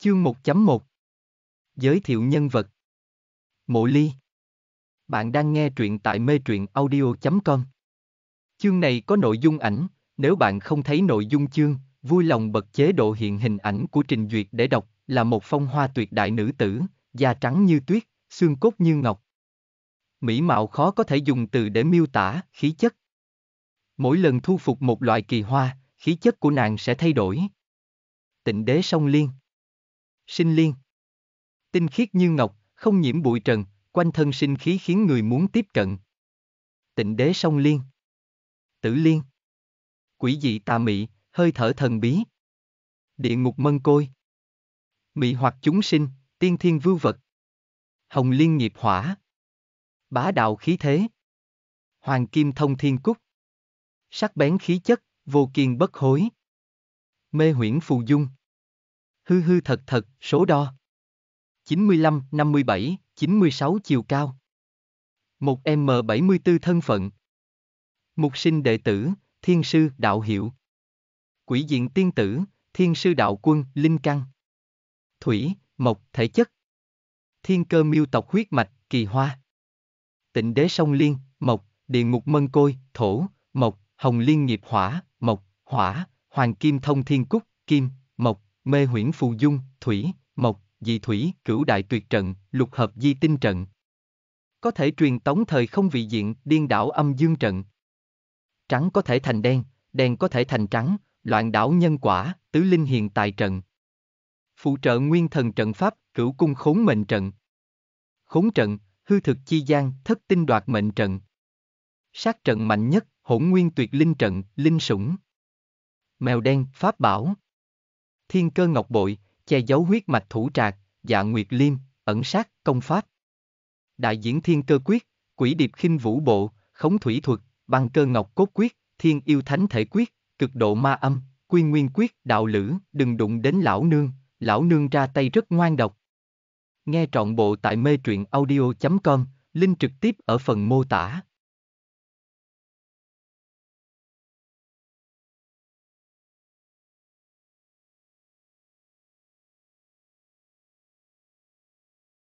Chương 1.1 Giới thiệu nhân vật Mộ Ly Bạn đang nghe truyện tại mê truyện audio.com Chương này có nội dung ảnh, nếu bạn không thấy nội dung chương, vui lòng bật chế độ hiện hình ảnh của Trình Duyệt để đọc, là một phong hoa tuyệt đại nữ tử, da trắng như tuyết, xương cốt như ngọc. Mỹ mạo khó có thể dùng từ để miêu tả, khí chất. Mỗi lần thu phục một loại kỳ hoa, khí chất của nàng sẽ thay đổi. Tịnh đế song liên sinh liên. Tinh khiết như ngọc, không nhiễm bụi trần, quanh thân sinh khí khiến người muốn tiếp cận. Tịnh đế song liên. Tử liên. Quỷ dị tà mị, hơi thở thần bí. Địa ngục mân côi. Mị hoặc chúng sinh, tiên thiên vưu vật. Hồng liên nghiệp hỏa. Bá đạo khí thế. Hoàng kim thông thiên cúc. Sắc bén khí chất, vô kiên bất hối. Mê huyễn phù dung hư hư thật thật, số đo. 95, 57, 96 chiều cao. một m 74 thân phận. Mục sinh đệ tử, thiên sư, đạo hiệu. Quỷ diện tiên tử, thiên sư đạo quân, linh căn. Thủy, mộc, thể chất. Thiên cơ miêu tộc huyết mạch, kỳ hoa. Tịnh đế sông liên, mộc, địa ngục mân côi, thổ, mộc, hồng liên nghiệp hỏa, mộc, hỏa, hoàng kim thông thiên cúc, kim, mộc, mê huyễn phù dung, thủy, mộc, dị thủy, cửu đại tuyệt trận, lục hợp di tinh trận. Có thể truyền tống thời không vị diện, điên đảo âm dương trận. Trắng có thể thành đen, đen có thể thành trắng, loạn đảo nhân quả, tứ linh hiện tại trận. Phụ trợ nguyên thần trận pháp, cửu cung khốn mệnh trận. Khốn trận, hư thực chi gian, thất tinh đoạt mệnh trận. Sát trận mạnh nhất, hỗn nguyên tuyệt linh trận, linh sủng. Mèo đen, pháp bảo thiên cơ ngọc bội, che giấu huyết mạch thủ trạc, dạ nguyệt liêm, ẩn sát, công pháp. Đại diễn thiên cơ quyết, quỷ điệp khinh vũ bộ, khống thủy thuật, băng cơ ngọc cốt quyết, thiên yêu thánh thể quyết, cực độ ma âm, quy nguyên quyết, đạo lữ, đừng đụng đến lão nương, lão nương ra tay rất ngoan độc. Nghe trọn bộ tại mê truyện audio.com, link trực tiếp ở phần mô tả.